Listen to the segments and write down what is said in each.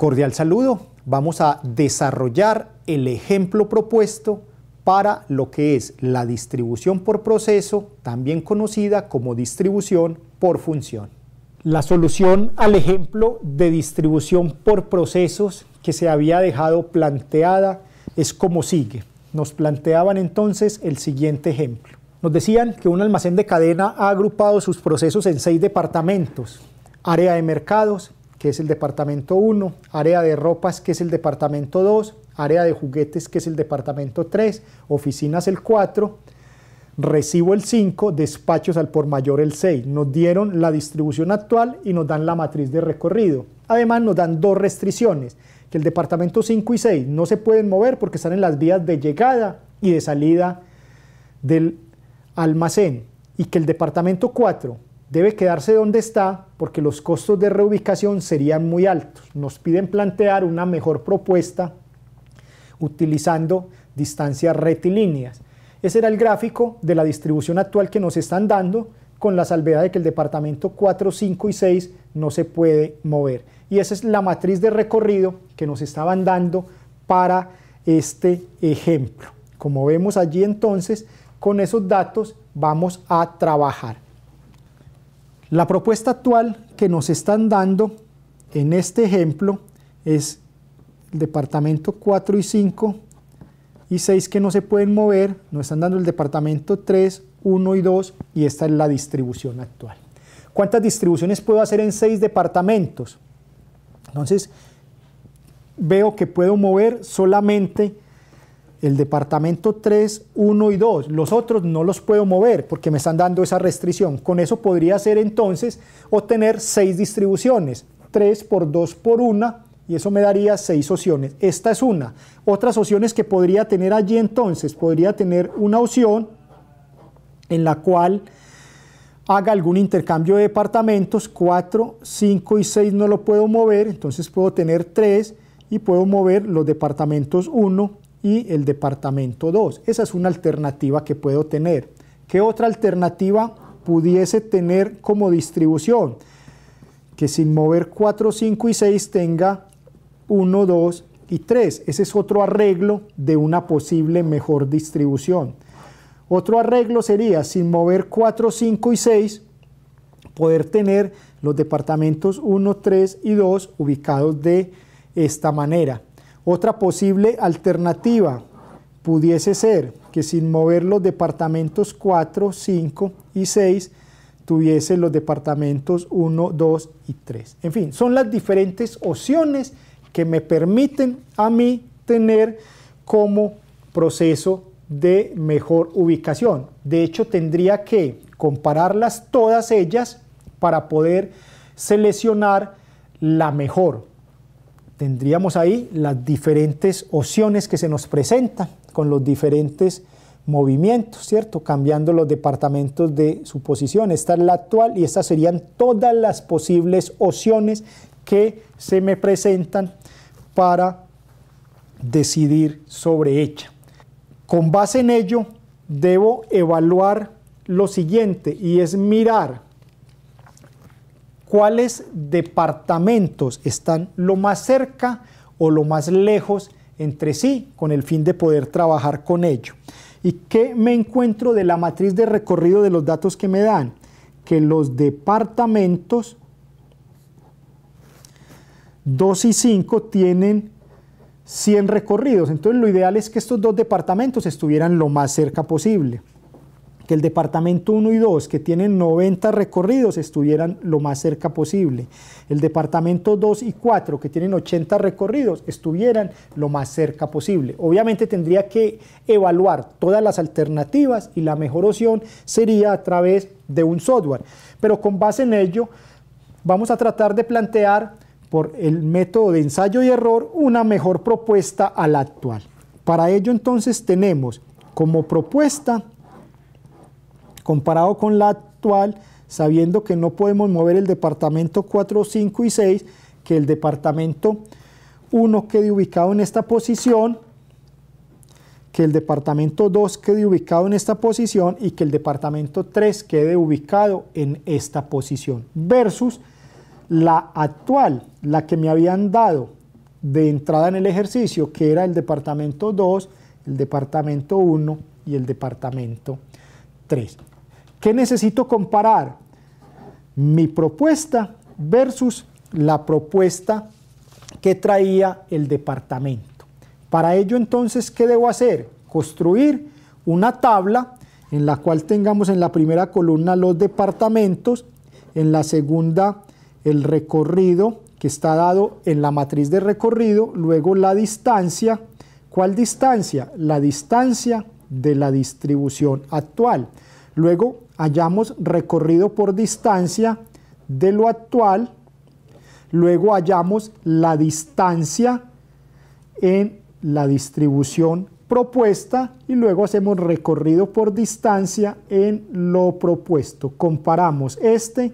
Cordial saludo. Vamos a desarrollar el ejemplo propuesto para lo que es la distribución por proceso, también conocida como distribución por función. La solución al ejemplo de distribución por procesos que se había dejado planteada es como sigue. Nos planteaban entonces el siguiente ejemplo. Nos decían que un almacén de cadena ha agrupado sus procesos en seis departamentos, área de mercados, que es el departamento 1, área de ropas, que es el departamento 2, área de juguetes, que es el departamento 3, oficinas el 4, recibo el 5, despachos al por mayor el 6. Nos dieron la distribución actual y nos dan la matriz de recorrido. Además nos dan dos restricciones, que el departamento 5 y 6 no se pueden mover porque están en las vías de llegada y de salida del almacén y que el departamento 4 debe quedarse donde está porque los costos de reubicación serían muy altos. Nos piden plantear una mejor propuesta utilizando distancias rectilíneas. Ese era el gráfico de la distribución actual que nos están dando con la salvedad de que el departamento 4, 5 y 6 no se puede mover. Y esa es la matriz de recorrido que nos estaban dando para este ejemplo. Como vemos allí entonces, con esos datos vamos a trabajar. La propuesta actual que nos están dando en este ejemplo es el departamento 4 y 5 y 6 que no se pueden mover, nos están dando el departamento 3, 1 y 2 y esta es la distribución actual. ¿Cuántas distribuciones puedo hacer en 6 departamentos? Entonces, veo que puedo mover solamente el departamento 3, 1 y 2. Los otros no los puedo mover porque me están dando esa restricción. Con eso podría ser entonces obtener 6 distribuciones, 3 por 2 por 1 y eso me daría 6 opciones. Esta es una. Otras opciones que podría tener allí entonces, podría tener una opción en la cual haga algún intercambio de departamentos, 4, 5 y 6 no lo puedo mover, entonces puedo tener 3 y puedo mover los departamentos 1, y el departamento 2. Esa es una alternativa que puedo tener. ¿Qué otra alternativa pudiese tener como distribución? Que sin mover 4, 5 y 6 tenga 1, 2 y 3. Ese es otro arreglo de una posible mejor distribución. Otro arreglo sería, sin mover 4, 5 y 6, poder tener los departamentos 1, 3 y 2 ubicados de esta manera. Otra posible alternativa pudiese ser que sin mover los departamentos 4, 5 y 6 tuviese los departamentos 1, 2 y 3. En fin, son las diferentes opciones que me permiten a mí tener como proceso de mejor ubicación. De hecho, tendría que compararlas todas ellas para poder seleccionar la mejor tendríamos ahí las diferentes opciones que se nos presentan con los diferentes movimientos, ¿cierto? Cambiando los departamentos de su posición. Esta es la actual y estas serían todas las posibles opciones que se me presentan para decidir sobre ella. Con base en ello, debo evaluar lo siguiente y es mirar cuáles departamentos están lo más cerca o lo más lejos entre sí, con el fin de poder trabajar con ello. ¿Y qué me encuentro de la matriz de recorrido de los datos que me dan? Que los departamentos 2 y 5 tienen 100 recorridos. Entonces lo ideal es que estos dos departamentos estuvieran lo más cerca posible que el departamento 1 y 2, que tienen 90 recorridos, estuvieran lo más cerca posible. El departamento 2 y 4, que tienen 80 recorridos, estuvieran lo más cerca posible. Obviamente tendría que evaluar todas las alternativas y la mejor opción sería a través de un software. Pero con base en ello, vamos a tratar de plantear por el método de ensayo y error una mejor propuesta a la actual. Para ello entonces tenemos como propuesta comparado con la actual, sabiendo que no podemos mover el departamento 4, 5 y 6, que el departamento 1 quede ubicado en esta posición, que el departamento 2 quede ubicado en esta posición y que el departamento 3 quede ubicado en esta posición, versus la actual, la que me habían dado de entrada en el ejercicio, que era el departamento 2, el departamento 1 y el departamento 3. ¿Qué necesito comparar? Mi propuesta versus la propuesta que traía el departamento. Para ello entonces, ¿qué debo hacer? Construir una tabla en la cual tengamos en la primera columna los departamentos, en la segunda el recorrido que está dado en la matriz de recorrido, luego la distancia. ¿Cuál distancia? La distancia de la distribución actual. Luego hallamos recorrido por distancia de lo actual, luego hallamos la distancia en la distribución propuesta y luego hacemos recorrido por distancia en lo propuesto. Comparamos este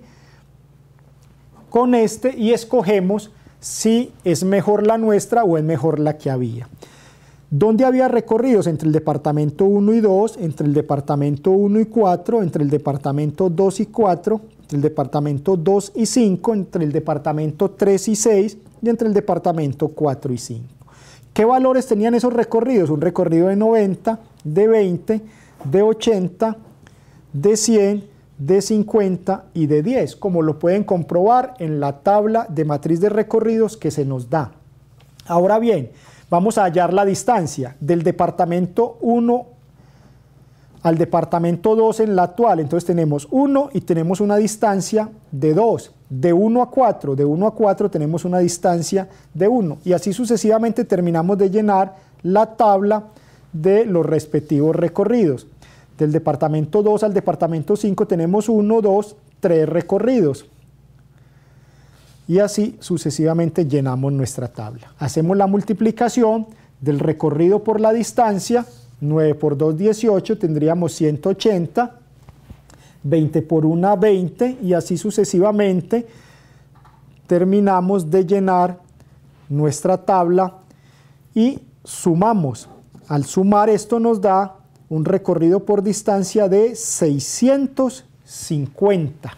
con este y escogemos si es mejor la nuestra o es mejor la que había. ¿Dónde había recorridos entre el departamento 1 y 2, entre el departamento 1 y 4, entre el departamento 2 y 4, entre el departamento 2 y 5, entre el departamento 3 y 6 y entre el departamento 4 y 5. ¿Qué valores tenían esos recorridos? Un recorrido de 90, de 20, de 80, de 100, de 50 y de 10, como lo pueden comprobar en la tabla de matriz de recorridos que se nos da. Ahora bien, Vamos a hallar la distancia del departamento 1 al departamento 2 en la actual. Entonces tenemos 1 y tenemos una distancia de 2. De 1 a 4, de 1 a 4 tenemos una distancia de 1. Y así sucesivamente terminamos de llenar la tabla de los respectivos recorridos. Del departamento 2 al departamento 5 tenemos 1, 2, 3 recorridos y así sucesivamente llenamos nuestra tabla. Hacemos la multiplicación del recorrido por la distancia, 9 por 2, 18, tendríamos 180, 20 por 1, 20 y así sucesivamente terminamos de llenar nuestra tabla y sumamos. Al sumar esto nos da un recorrido por distancia de 650.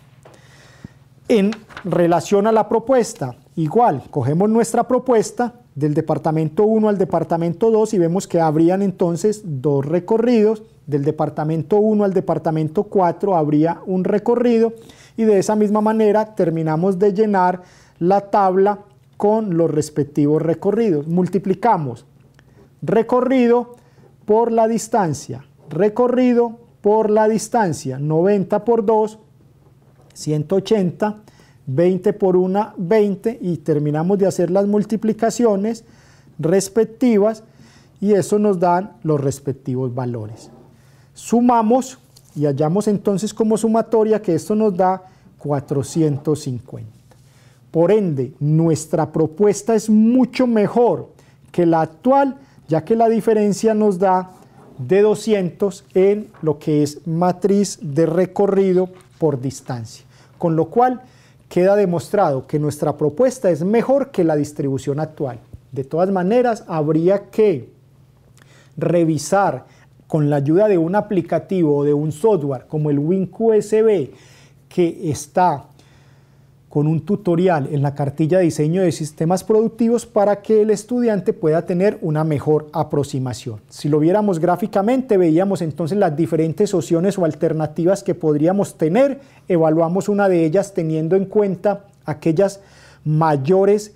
En relación a la propuesta, igual, cogemos nuestra propuesta del departamento 1 al departamento 2 y vemos que habrían entonces dos recorridos, del departamento 1 al departamento 4 habría un recorrido y de esa misma manera terminamos de llenar la tabla con los respectivos recorridos. Multiplicamos recorrido por la distancia, recorrido por la distancia, 90 por 2 180, 20 por 1, 20 y terminamos de hacer las multiplicaciones respectivas y eso nos dan los respectivos valores. Sumamos y hallamos entonces como sumatoria que esto nos da 450. Por ende, nuestra propuesta es mucho mejor que la actual, ya que la diferencia nos da de 200 en lo que es matriz de recorrido por distancia con lo cual queda demostrado que nuestra propuesta es mejor que la distribución actual. De todas maneras, habría que revisar con la ayuda de un aplicativo o de un software como el WinQSB que está con un tutorial en la cartilla de diseño de sistemas productivos para que el estudiante pueda tener una mejor aproximación. Si lo viéramos gráficamente, veíamos entonces las diferentes opciones o alternativas que podríamos tener, evaluamos una de ellas teniendo en cuenta aquellas mayores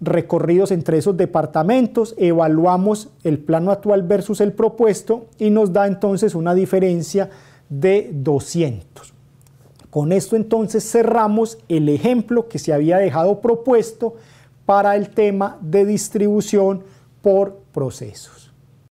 recorridos entre esos departamentos, evaluamos el plano actual versus el propuesto y nos da entonces una diferencia de 200. Con esto entonces cerramos el ejemplo que se había dejado propuesto para el tema de distribución por procesos.